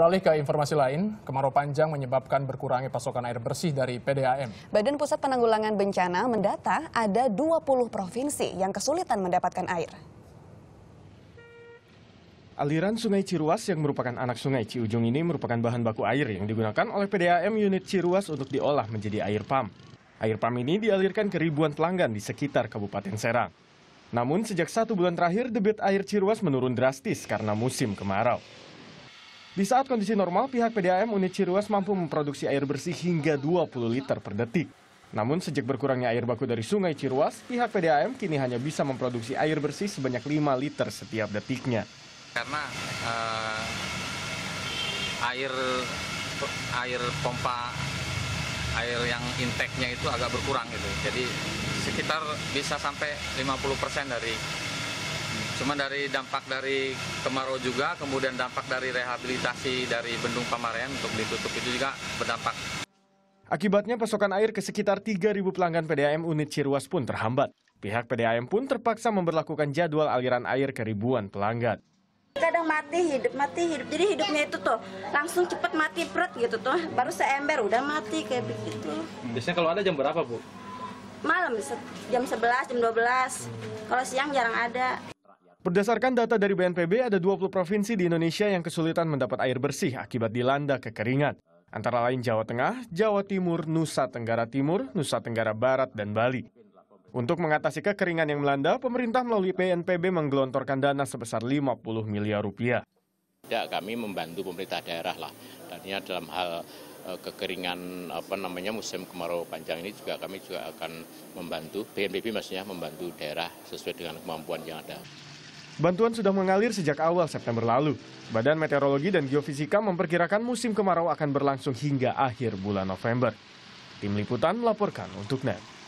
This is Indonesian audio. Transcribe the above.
Beralih ke informasi lain, kemarau panjang menyebabkan berkurangnya pasokan air bersih dari PDAM. Badan Pusat Penanggulangan Bencana mendata ada 20 provinsi yang kesulitan mendapatkan air. Aliran Sungai Ciruas yang merupakan anak Sungai Ciujung ini merupakan bahan baku air yang digunakan oleh PDAM unit Ciruas untuk diolah menjadi air pam. Air pam ini dialirkan ke ribuan pelanggan di sekitar Kabupaten Serang. Namun sejak satu bulan terakhir debit air Ciruas menurun drastis karena musim kemarau. Di saat kondisi normal, pihak PDAM unit Ciruas mampu memproduksi air bersih hingga 20 liter per detik. Namun sejak berkurangnya air baku dari sungai Ciruas, pihak PDAM kini hanya bisa memproduksi air bersih sebanyak 5 liter setiap detiknya. Karena uh, air air pompa air yang intake-nya itu agak berkurang gitu. Jadi sekitar bisa sampai 50% dari Cuma dari dampak dari kemarau juga, kemudian dampak dari rehabilitasi dari Bendung Pamarean untuk ditutup itu juga berdampak. Akibatnya pasokan air ke sekitar 3.000 pelanggan PDAM unit Ciruas pun terhambat. Pihak PDAM pun terpaksa memperlakukan jadwal aliran air ke ribuan pelanggan kadang mati hidup mati hidup jadi hidupnya itu tuh langsung cepat mati perut gitu tuh baru seember udah mati kayak begitu biasanya kalau ada jam berapa bu malam jam 11 jam 12 kalau siang jarang ada Berdasarkan data dari BNPB, ada 20 provinsi di Indonesia yang kesulitan mendapat air bersih akibat dilanda kekeringan. Antara lain Jawa Tengah, Jawa Timur, Nusa Tenggara Timur, Nusa Tenggara Barat, dan Bali. Untuk mengatasi kekeringan yang melanda, pemerintah melalui BNPB menggelontorkan dana sebesar 50 miliar rupiah. Ya, kami membantu pemerintah daerah lah. Dan ini dalam hal eh, kekeringan apa namanya musim kemarau panjang ini juga kami juga akan membantu BNPB maksudnya membantu daerah sesuai dengan kemampuan yang ada. Bantuan sudah mengalir sejak awal September lalu. Badan Meteorologi dan Geofisika memperkirakan musim kemarau akan berlangsung hingga akhir bulan November. Tim Liputan melaporkan untuk NET.